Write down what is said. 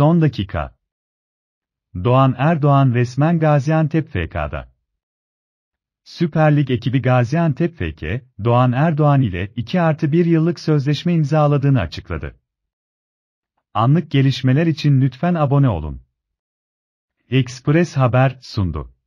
Son dakika. Doğan Erdoğan resmen Gaziantep FK'da. Süper Lig ekibi Gaziantep FK, Doğan Erdoğan ile 2 artı 1 yıllık sözleşme imzaladığını açıkladı. Anlık gelişmeler için lütfen abone olun. Express Haber sundu.